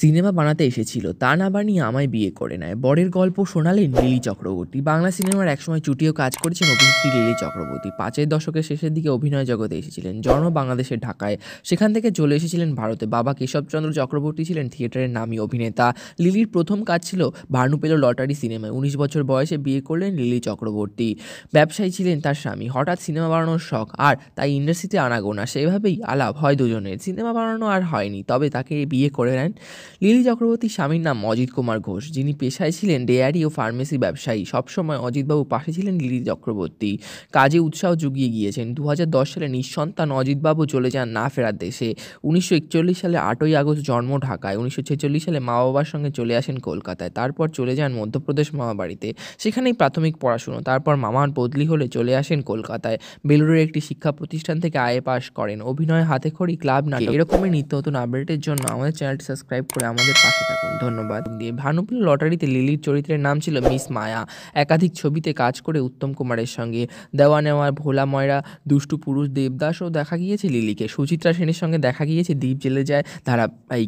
cinema বানাতে এসেছিল তা না বানিয়ে আমায় বিয়ে করে নেয় বরের গল্প শোনালেন লিলি চক্রবর্তী বাংলা সিনেমার একসময় চুটিও কাজ করেছেন অভিনেত্রী লিলি চক্রবর্তী পাঁচের দশকের শেষের দিকে অভিনয় জগতে এসেছিলেন জন্ম বাংলাদেশের ঢাকায় সেখান থেকে চলে এসেছিলেন ভারতে বাবা কেশবচন্দ্র চক্রবর্তী ছিলেন থিয়েটারের নামী অভিনেতা লিলির প্রথম কাজ ছিল ভানু পেল লটারি সিনেমায় উনিশ বছর বয়সে বিয়ে করলেন লিলি চক্রবর্তী ব্যবসায়ী ছিলেন তার স্বামী হঠাৎ সিনেমা বানানোর শখ আর তাই ইন্ডাস্ট্রিতে আনাগোনা সেভাবেই আলাপ হয় দুজনের সিনেমা বানানো আর হয়নি তবে তাকে বিয়ে করে নেন লিলি চক্রবর্তীর স্বামীর নাম অজিত কুমার ঘোষ যিনি পেশায় ছিলেন ডেয়ারি ও ফার্মেসি ব্যবসায়ী সবসময় অজিতবাবু পাশে ছিলেন লিলি চক্রবর্তী কাজে উৎসাহ জুগিয়ে গিয়েছেন দু সালে নিঃসন্তান অজিতবাবু চলে যান না ফেরার দেশে উনিশশো সালে আটই আগস্ট জন্ম ঢাকায় উনিশশো সালে মা বাবার সঙ্গে চলে আসেন কলকাতায় তারপর চলে যান মধ্যপ্রদেশ মামা বাড়িতে সেখানেই প্রাথমিক পড়াশুনো তারপর মামার বদলি হলে চলে আসেন কলকাতায় বেলুরের একটি শিক্ষা প্রতিষ্ঠান থেকে আয়ে পাশ করেন অভিনয় হাতে খড়ি ক্লাব নাটক এরকমই নিত্য নতুন আপডেটের জন্য আমাদের চ্যানেলটি সাবস্ক্রাইব করে আমাদের পাশে থাকুন ধন্যবাদ দিয়ে ভানুপুর লটারিতে লিলির চরিত্রের নাম ছিল মিস মায়া একাধিক ছবিতে কাজ করে উত্তম কুমারের সঙ্গে দেওয়া নেওয়ার ভোলা ময়রা দুষ্টু পুরুষ দেবদাসও দেখা গিয়েছে লিলিকে সুচিত্রা সেনের সঙ্গে দেখা গিয়েছে দ্বীপ জেলে যায় ধারাবাহিক